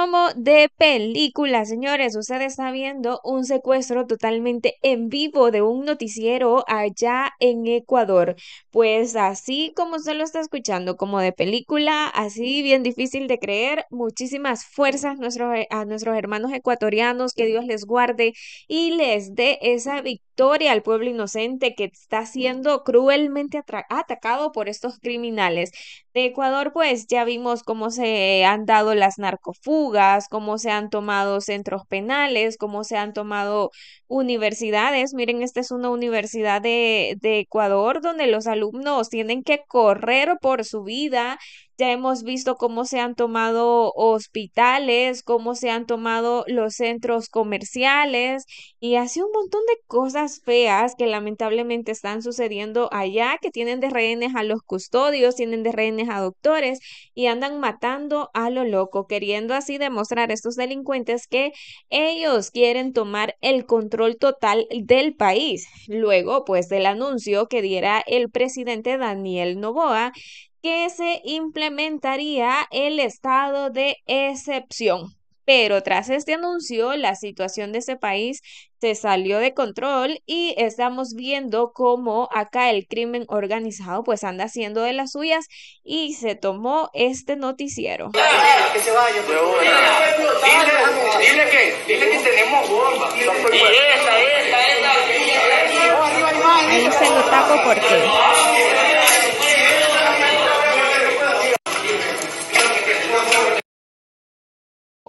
como de película, señores. Usted está viendo un secuestro totalmente en vivo de un noticiero allá en Ecuador. Pues así como usted lo está escuchando, como de película, así bien difícil de creer. Muchísimas fuerzas a nuestros hermanos ecuatorianos, que Dios les guarde y les dé esa victoria y al pueblo inocente que está siendo cruelmente atacado por estos criminales. De Ecuador, pues ya vimos cómo se han dado las narcofugas, cómo se han tomado centros penales, cómo se han tomado universidades. Miren, esta es una universidad de, de Ecuador donde los alumnos tienen que correr por su vida ya hemos visto cómo se han tomado hospitales, cómo se han tomado los centros comerciales y así un montón de cosas feas que lamentablemente están sucediendo allá, que tienen de rehenes a los custodios, tienen de rehenes a doctores y andan matando a lo loco, queriendo así demostrar a estos delincuentes que ellos quieren tomar el control total del país. Luego, pues del anuncio que diera el presidente Daniel Novoa que se implementaría el estado de excepción. Pero tras este anuncio, la situación de ese país se salió de control y estamos viendo cómo acá el crimen organizado pues anda haciendo de las suyas y se tomó este noticiero. dile, que, se lo tapo porque...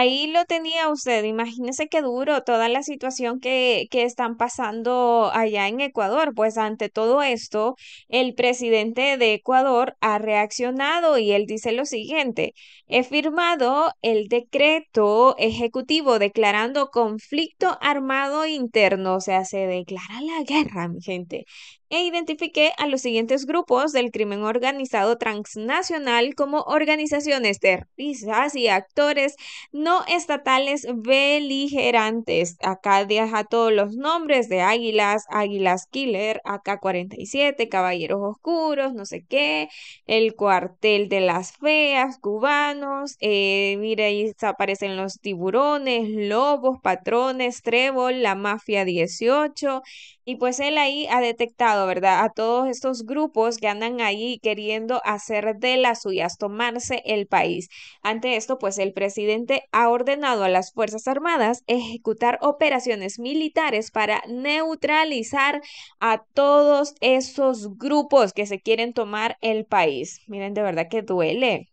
ahí lo tenía usted. Imagínese qué duro toda la situación que, que, están pasando allá en Ecuador. Pues ante todo esto, el presidente de Ecuador ha reaccionado y él dice lo siguiente. He firmado el decreto ejecutivo declarando conflicto armado interno. O sea, se declara la guerra, mi gente e identifique a los siguientes grupos del crimen organizado transnacional como organizaciones terroristas y actores no estatales beligerantes. Acá deja todos los nombres de águilas, águilas killer, AK-47, caballeros oscuros, no sé qué, el cuartel de las feas, cubanos, eh, mire ahí aparecen los tiburones, lobos, patrones, trébol, la mafia 18 y pues él ahí ha detectado ¿verdad? A todos estos grupos que andan ahí queriendo hacer de las suyas, tomarse el país. Ante esto, pues el presidente ha ordenado a las Fuerzas Armadas ejecutar operaciones militares para neutralizar a todos esos grupos que se quieren tomar el país. Miren, de verdad que duele.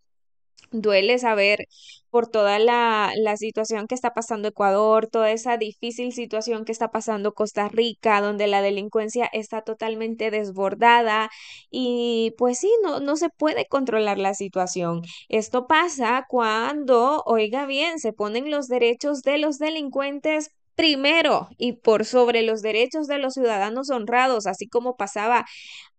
Duele saber por toda la, situación que está pasando Ecuador, toda esa difícil situación que está pasando Costa Rica, donde la delincuencia está totalmente desbordada y pues sí, no, no se puede controlar la situación. Esto pasa cuando, oiga bien, se ponen los derechos de los delincuentes primero y por sobre los derechos de los ciudadanos honrados, así como pasaba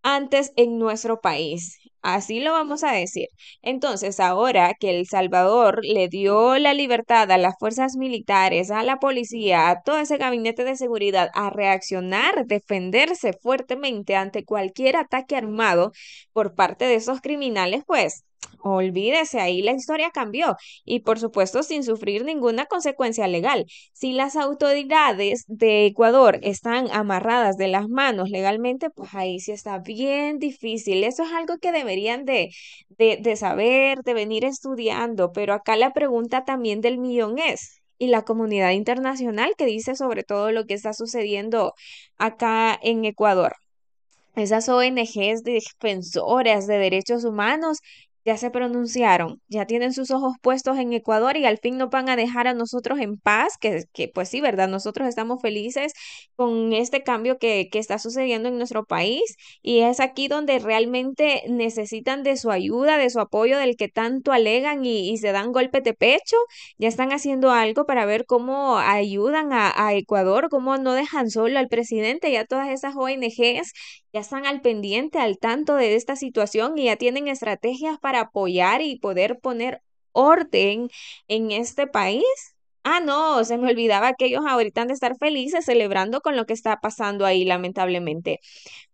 antes en nuestro país. Así lo vamos a decir. Entonces, ahora que El Salvador le dio la libertad a las fuerzas militares, a la policía, a todo ese gabinete de seguridad a reaccionar, defenderse fuertemente ante cualquier ataque armado por parte de esos criminales, pues Olvídese, ahí la historia cambió y por supuesto sin sufrir ninguna consecuencia legal. Si las autoridades de Ecuador están amarradas de las manos legalmente, pues ahí sí está bien difícil. Eso es algo que deberían de, de, saber, de venir estudiando, pero acá la pregunta también del millón es, y la comunidad internacional que dice sobre todo lo que está sucediendo acá en Ecuador. Esas ONGs defensoras de derechos humanos ya se pronunciaron, ya tienen sus ojos puestos en Ecuador y al fin no van a dejar a nosotros en paz, que, que pues sí, ¿verdad? Nosotros estamos felices con este cambio que, que está sucediendo en nuestro país y es aquí donde realmente necesitan de su ayuda, de su apoyo, del que tanto alegan y, se dan golpes de pecho, ya están haciendo algo para ver cómo ayudan a, Ecuador, cómo no dejan solo al presidente, y a todas esas ONGs ya están al pendiente, al tanto de esta situación y ya tienen estrategias para apoyar y poder poner orden en este país? Ah, no, se me olvidaba que ellos ahorita han de estar felices celebrando con lo que está pasando ahí, lamentablemente.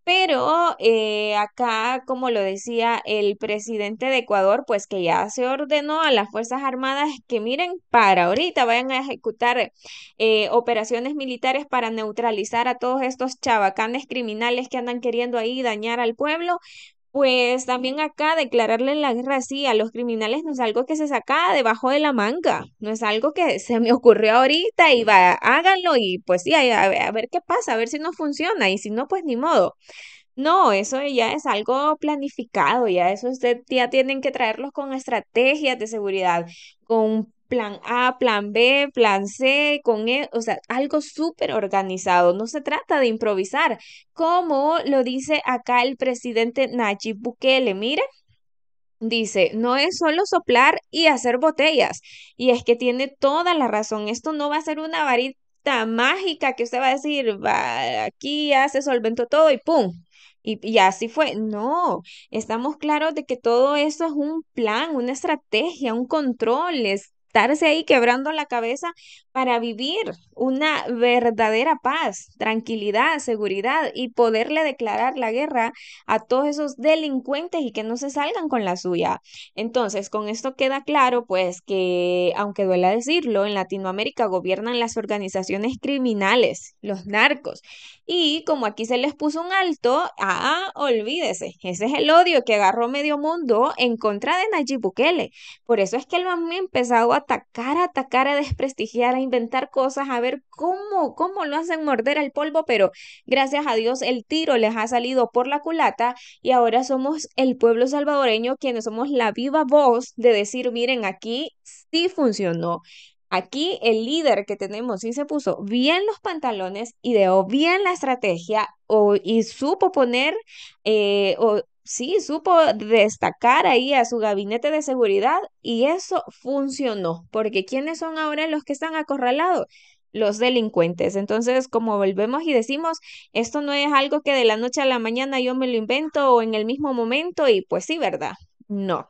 Pero eh, acá, como lo decía el presidente de Ecuador, pues que ya se ordenó a las Fuerzas Armadas que miren, para ahorita vayan a ejecutar eh, operaciones militares para neutralizar a todos estos chavacanes criminales que andan queriendo ahí dañar al pueblo, pues también acá declararle la guerra así a los criminales no es algo que se saca debajo de la manga, no es algo que se me ocurrió ahorita y va, háganlo y pues sí, a ver, a ver qué pasa, a ver si no funciona y si no, pues ni modo. No, eso ya es algo planificado, ya eso usted ya tienen que traerlos con estrategias de seguridad, con plan A, plan B, plan C, con e, o sea, algo súper organizado. No se trata de improvisar, como lo dice acá el presidente Nachi Bukele. Mira, Dice, no es solo soplar y hacer botellas. Y es que tiene toda la razón. Esto no va a ser una varita mágica que usted va a decir, va, aquí ya se solventó todo y ¡pum! Y, y, así fue. No, estamos claros de que todo eso es un plan, una estrategia, un control, es estarse ahí quebrando la cabeza para vivir una verdadera paz, tranquilidad, seguridad y poderle declarar la guerra a todos esos delincuentes y que no se salgan con la suya. Entonces, con esto queda claro, pues, que, aunque duela decirlo, en Latinoamérica gobiernan las organizaciones criminales, los narcos. Y como aquí se les puso un alto, ah, olvídese, ese es el odio que agarró medio mundo en contra de Nayib Bukele. Por eso es que él han empezado a atacar, a atacar, a desprestigiar, a inventar cosas, a ver cómo, cómo lo hacen morder al polvo, pero gracias a Dios el tiro les ha salido por la culata y ahora somos el pueblo salvadoreño quienes somos la viva voz de decir, miren, aquí sí funcionó. Aquí el líder que tenemos sí se puso bien los pantalones, y ideó bien la estrategia o, y supo poner eh, o sí supo destacar ahí a su gabinete de seguridad y eso funcionó, porque ¿quiénes son ahora los que están acorralados? los delincuentes. Entonces, como volvemos y decimos, esto no es algo que de la noche a la mañana yo me lo invento o en el mismo momento y pues sí, ¿verdad? No.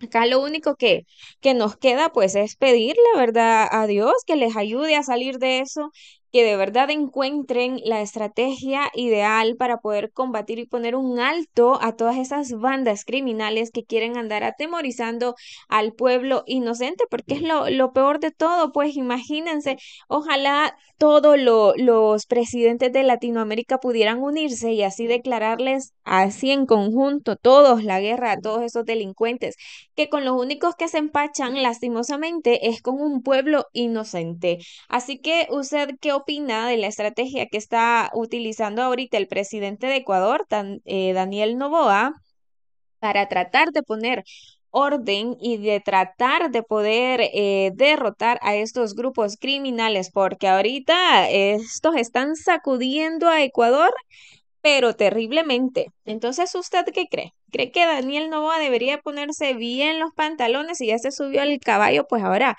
Acá lo único que, que nos queda pues es pedirle, ¿verdad? A Dios que les ayude a salir de eso, que de verdad encuentren la estrategia ideal para poder combatir y poner un alto a todas esas bandas criminales que quieren andar atemorizando al pueblo inocente, porque es lo, peor de todo, pues imagínense, ojalá todos los presidentes de Latinoamérica pudieran unirse y así declararles así en conjunto todos la guerra a todos esos delincuentes, que con los únicos que se empachan lastimosamente es con un pueblo inocente. Así que usted, ¿qué opina de la estrategia que está utilizando ahorita el presidente de Ecuador, eh, Daniel Novoa, para tratar de poner orden y de tratar de poder eh, derrotar a estos grupos criminales, porque ahorita estos están sacudiendo a Ecuador, pero terriblemente. Entonces, ¿usted qué cree? ¿Cree que Daniel Novoa debería ponerse bien los pantalones y ya se subió al caballo? Pues ahora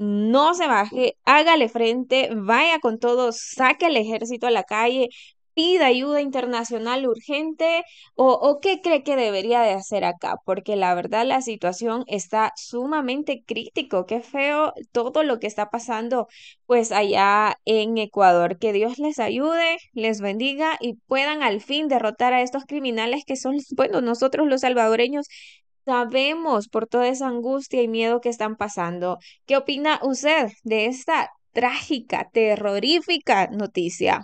no se baje, hágale frente, vaya con todo, saque el ejército a la calle, pida ayuda internacional urgente o, o, qué cree que debería de hacer acá, porque la verdad la situación está sumamente crítico, qué feo todo lo que está pasando pues allá en Ecuador, que Dios les ayude, les bendiga y puedan al fin derrotar a estos criminales que son, bueno, nosotros los salvadoreños sabemos por toda esa angustia y miedo que están pasando. ¿Qué opina usted de esta trágica, terrorífica noticia?